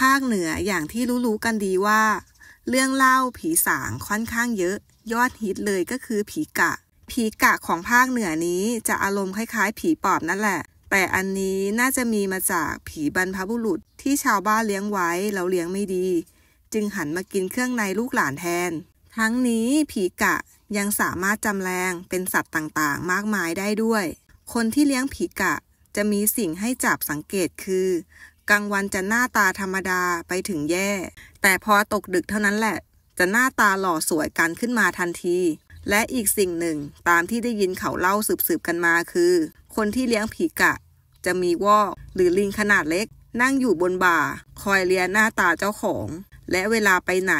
ภาคเหนืออย่างที่รู้ๆกันดีว่า เรื่องเล่าผีสางค่อนข้างเยอะ ยอดฮิตเลยก็คือผีกะ ผีกะของภาคเหนือนี้จะอารมณ์คล้ายๆ ผีปอบนั่นแหละ แต่อันนี้น่าจะมีมาจากผีบรรพบุรุษที่ชาวบ้านเลี้ยงไว้แล้วเลี้ยงไม่ดี จึงหันมากินเครื่องในลูกหลานแทน ทั้งนี้ผีกะยังสามารถจำแรงเป็นสัตว์ต่างๆ มากมายได้ด้วย คนที่เลี้ยงผีกะจะมีสิ่งให้จับสังเกตคือกลางวันจะหน้าตาธรรมดาไปถึงแย่ แต่พอตกดึกเท่านั้นแหละ จะหน้าตาหล่อสวยกันขึ้นมาทันที และอีกสิ่งหนึ่งตามที่ได้ยินเขาเล่าสืบๆกันมาคือ คนที่เลี้ยงผีกะ จะมีวอกหรือลิงขนาดเล็ก นั่งอยู่บนบ่า คอยเลียหน้าตาเจ้าของ และเวลาไปไหน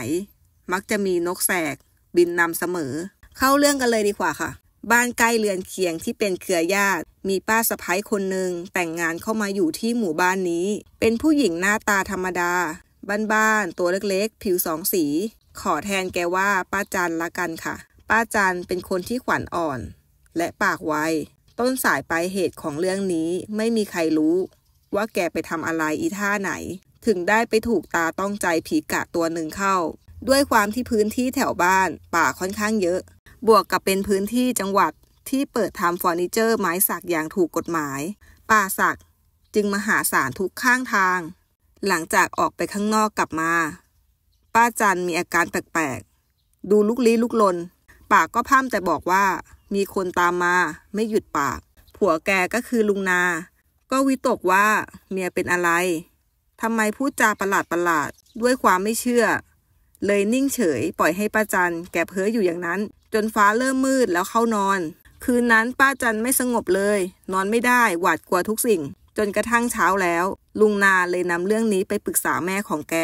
มักจะมีนกแสก บินนำเสมอ เข้าเรื่องกันเลยดีกว่าค่ะ บ้านใกล้เรือนเคียงที่เป็นเครือญาติมีป้าสะพ้ายคนหนึ่งแต่งงานเข้ามาอยู่ที่หมู่บ้านนี้ เป็นผู้หญิงหน้าตาธรรมดาบ้านๆตัวเล็กๆ ผิวสองสี ขอแทนแกว่า ป้าจันละกันค่ะ ป้าจันเป็นคนที่ขวัญอ่อน และปากไว ต้นสายปลายเหตุของเรื่องนี้ไม่มีใครรู้ ว่าแกไปทำอะไรอีท่าไหน ถึงได้ไปถูกตาต้องใจผีกะตัวหนึ่งเข้า ด้วยความที่พื้นที่แถวบ้านป่าค่อนข้างเยอะ บวกกับเป็นพื้นที่จังหวัดที่เปิดทำเฟอร์นิเจอร์ไม้สักอย่างถูกกฎหมาย ป่าสักจึงมาหาศาลทุกข้างทาง หลังจากออกไปข้างนอกกลับมา ป้าจันมีอาการแปลกๆ ดูลุกลี้ลุกลน ปากก็พ่มแต่บอกว่ามีคนตามมาไม่หยุดปาก ผัวแกก็คือลุงนา ก็วิตกว่าเมียเป็นอะไรทำไมพูดจาประหลาดประหลาดด้วยความไม่เชื่อ เลยนิ่งเฉย ปล่อยให้ป้าจันแกเพ้ออยู่อย่างนั้น จนฟ้าเริ่มมืดแล้วเข้านอนคืนนั้นป้าจันไม่สงบเลย นอนไม่ได้หวาดกลัวทุกสิ่ง จนกระทั่งเช้าแล้ว ลุงนาเลยนำเรื่องนี้ไปปรึกษาแม่ของแก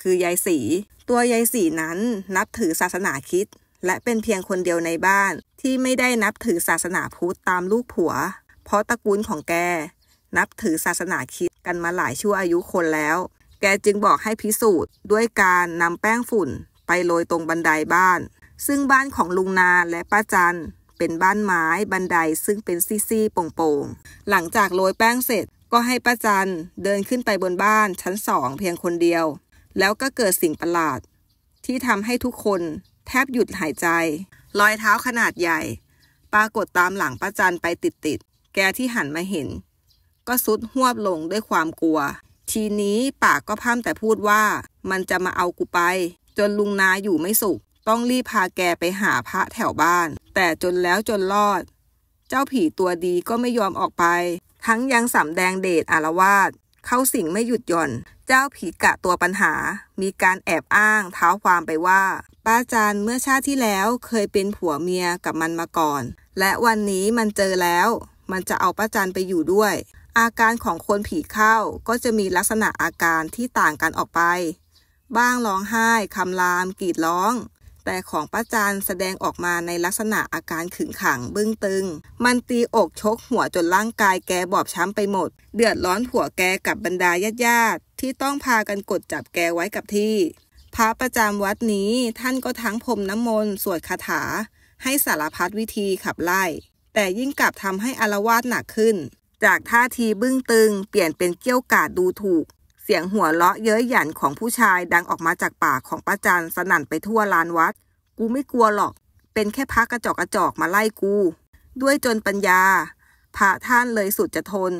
คือยายสี ตัวยายสีนั้นนับถือศาสนาคิดและเป็นเพียงคนเดียวในบ้านที่ไม่ได้นับถือศาสนาพุทธตามลูกผัว เพราะตระกูลของแก นับถือศาสนาคิดกันมาหลายชั่วอายุคนแล้ว แกจึงบอกให้พิสูจน์ด้วยการนำแป้งฝุ่นไปโรยตรงบันไดบ้าน ซึ่งบ้านของลุงนาและป้าจันเป็นบ้านไม้บันไดซึ่งเป็นซี่ๆโป่งๆ หลังจากโรยแป้งเสร็จก็ให้ป้าจันเดินขึ้นไปบนบ้านชั้นสองเพียงคนเดียว แล้วก็เกิดสิ่งประหลาด ที่ทำให้ทุกคนแทบหยุดหายใจ รอยเท้าขนาดใหญ่ ปรากฏตามหลังป้าจันไปติด ๆ แกที่หันมาเห็น ก็ซุดหวบลงด้วยความกลัว ทีนี้ปากก็พ่ำแต่พูดว่า มันจะมาเอากูไป จนลุงนาอยู่ไม่สุขต้องรีบพาแกไปหาพระแถวบ้าน แต่จนแล้วจนรอด เจ้าผีตัวดีก็ไม่ยอมออกไป ทั้งยังสำแดงเดชอารวาสเข้าสิงไม่หยุดหย่อน เจ้าผีกะตัวปัญหา มีการแอบอ้างเท้าความไปว่า ป้าจัน เมื่อชาติที่แล้วเคยเป็นผัวเมียกับมันมาก่อน และวันนี้มันเจอแล้ว มันจะเอาป้าจันไปอยู่ด้วย อาการของคนผีเข้าก็จะมีลักษณะอาการที่ต่างกันออกไป บ้างร้องไห้ คำราม กรีดร้องแต่ของป้าจันแสดงออกมาในลักษณะอาการขึงขังบึ้งตึง มันตีอกชกหัวจนร่างกายแกบอบช้ำไปหมด เดือดร้อนผัวแกกับบรรดาญาติญาติ ที่ต้องพากันกดจับแกไว้กับที่ พระประจำวัดนี้ท่านก็ทั้งพรมน้ำมนต์สวดคาถา ให้สารพัดวิธีขับไล่ แต่ยิ่งกลับทำให้อารวาสหนักขึ้น จากท่าทีบึ้งตึงเปลี่ยนเป็นเกี้ยวกาดดูถูกสียงหัวเราะเย้ยหยันของผู้ชายดังออกมาจากปาก ของป้าจันสนั่นไปทั่วลานวัด กูไม่กลัวหรอก เป็นแค่พระกระจอกกระจอกมาไล่กูด้วยจนปัญญา พระท่านเลยสุดจะทน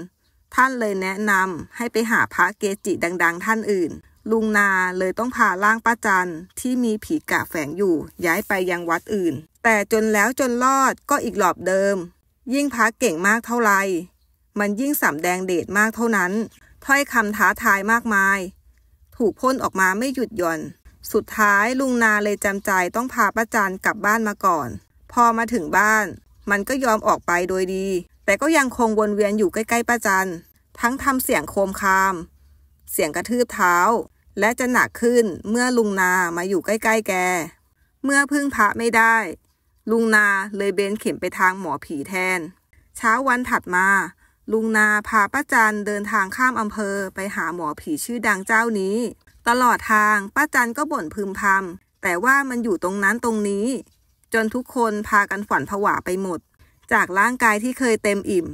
ท่านเลยแนะนำให้ไปหาพระเกจิดังๆ ท่านอื่น ลุงนาเลยต้องพาล่างป้าจันที่มีผีกะแฝงอยู่ย้ายไปยังวัดอื่น แต่จนแล้วจนรอดก็อีกหลอบเดิม ยิ่งพระเก่งมากเท่าไหร่ มันยิ่งสำแดงเดชมากเท่านั้นถ้อยคำท้าทายมากมาย ถูกพ่นออกมาไม่หยุดหย่อน สุดท้ายลุงนาเลยจำใจต้องพาป้าจันกลับบ้านมาก่อน พอมาถึงบ้าน มันก็ยอมออกไปโดยดี แต่ก็ยังคงวนเวียนอยู่ใกล้ ๆป้าจันทั้งทำเสียงโคมคาม เสียงกระทืบเท้า และจะหนักขึ้นเมื่อลุงนามาอยู่ใกล้ๆแก เมื่อพึ่งพระไม่ได้ ลุงนาเลยเบนเข็มไปทางหมอผีแทน เช้าวันถัดมาลุงนาพาป้าจันเดินทางข้ามอำเภอไปหาหมอผีชื่อดังเจ้านี้ ตลอดทางป้าจันก็บ่นพึมพำแต่ว่ามันอยู่ตรงนั้นตรงนี้ จนทุกคนพากันฝันผวาไปหมด จากร่างกายที่เคยเต็มอิ่ม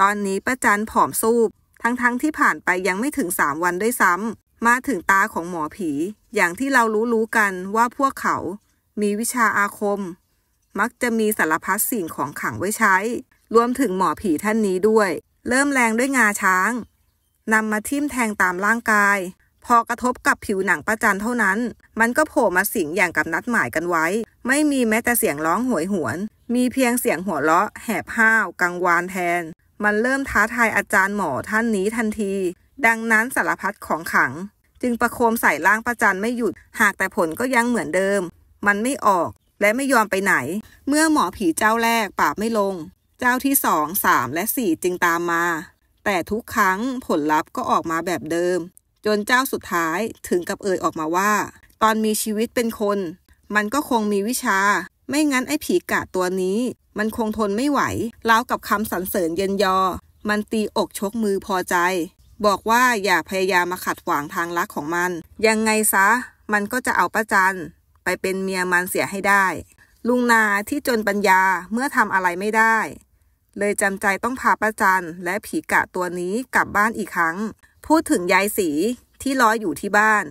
ตอนนี้ป้าจันผอมซูบ ทั้งๆทที่ผ่านไปยังไม่ถึงสามวันด้วยซ้ำมาถึงตาของหมอผี อย่างที่เรารู้ รู้กันว่าพวกเขา มีวิชาอาคม มักจะมีสารพัดสิ่งของขังไว้ใช้รวมถึงหมอผีท่านนี้ด้วย เริ่มแรงด้วยงาช้าง นำมาทิ่มแทงตามร่างกาย พอกระทบกับผิวหนังประจันเท่านั้น มันก็โผล่มาสิงอย่างกับนัดหมายกันไว้ ไม่มีแม้แต่เสียงร้องหวยหวน มีเพียงเสียงหัวเราะ แหบห้าวกังวานแทน มันเริ่มท้าทายอาจารย์หมอท่านนี้ทันที ดังนั้นสารพัดของขัง จึงประโคมใส่ร่างประจันไม่หยุด หากแต่ผลก็ยังเหมือนเดิม มันไม่ออกและไม่ยอมไปไหน เมื่อหมอผีเจ้าแรกปราบไม่ลงเจ้าที่สอง สาม และสี่จึงตามมา แต่ทุกครั้งผลลัพธ์ก็ออกมาแบบเดิม จนเจ้าสุดท้ายถึงกับเอ่ยออกมาว่า ตอนมีชีวิตเป็นคน มันก็คงมีวิชา ไม่งั้นไอ้ผีกะตัวนี้ มันคงทนไม่ไหว เล่ากับคำสรรเสริญเย็นยอ มันตีอกชกมือพอใจ บอกว่าอย่าพยายามมาขัดขวางทางลักของมัน ยังไงซะ มันก็จะเอาประจันไปเป็นเมียมันเสียให้ได้ ลุงนาที่จนปัญญา เมื่อทำอะไรไม่ได้เลยจำใจต้องพาประจันและผีกะตัวนี้กลับบ้านอีกครั้ง พูดถึงยายสีที่รอยอยู่ที่บ้าน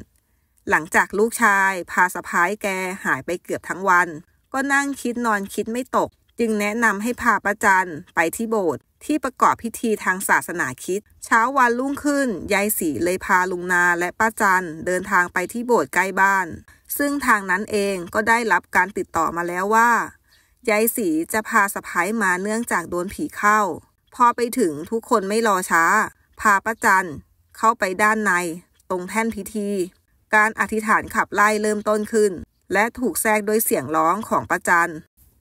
หลังจากลูกชาย พาสะพ้ายแกหายไปเกือบทั้งวัน ก็นั่งคิดนอนคิดไม่ตก จึงแนะนำให้พาประจันไปที่โบสถ์ที่ประกอบพิธีทางศาสนาคิด เช้าวันรุ่งขึ้น ยายสีเลยพาลุงนาและป้าจันเดินทางไปที่โบสถ์ใกล้บ้าน ซึ่งทางนั้นเองก็ได้รับการติดต่อมาแล้วว่ายายสีจะพาสะพ้ายมาเนื่องจากโดนผีเข้า พอไปถึงทุกคนไม่รอช้า พาประจันเข้าไปด้านในตรงแท่นพิธี การอธิษฐานขับไล่เริ่มต้นขึ้นและถูกแทรกด้วยเสียงร้องของประจัน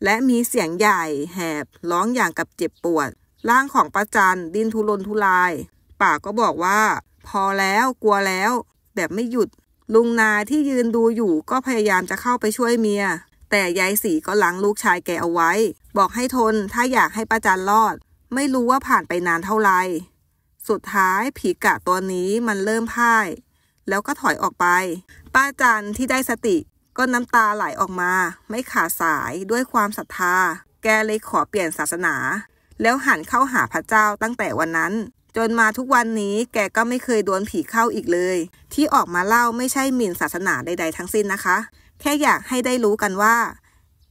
และมีเสียงใหญ่แหบร้องอย่างกับเจ็บปวดร่างของประจันดิ้นทุรนทุรายป่าก็บอกว่า พอแล้วกลัวแล้วแบบไม่หยุด ลุงนาที่ยืนดูอยู่ก็พยายามจะเข้าไปช่วยเมียแต่ยายสีก็ล้างลูกชายแกเอาไว้ บอกให้ทนถ้าอยากให้ป้าจันรอด ไม่รู้ว่าผ่านไปนานเท่าไหร่ สุดท้ายผีกะตัวนี้มันเริ่มพ่าย แล้วก็ถอยออกไป ป้าจันที่ได้สติ ก็น้ำตาไหลออกมา ไม่ขาดสายด้วยความศรัทธา แกเลยขอเปลี่ยนศาสนา แล้วหันเข้าหาพระเจ้าตั้งแต่วันนั้น จนมาทุกวันนี้แกก็ไม่เคยโดนผีเข้าอีกเลย ที่ออกมาเล่าไม่ใช่หมิ่นศาสนาใดๆทั้งสิ้นนะคะแค่อยากให้ได้รู้กันว่า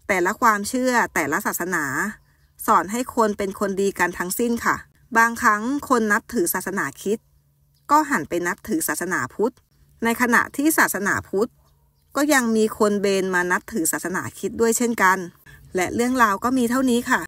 แต่ละความเชื่อแต่ละศาสนา สอนให้คนเป็นคนดีกันทั้งสิ้นค่ะ บางครั้งคนนับถือศาสนาคิด ก็หันไปนับถือศาสนาพุทธในขณะที่ศาสนาพุทธ ก็ยังมีคนเบนมานับถือศาสนาคิดด้วยเช่นกัน และเรื่องราวก็มีเท่านี้ค่ะ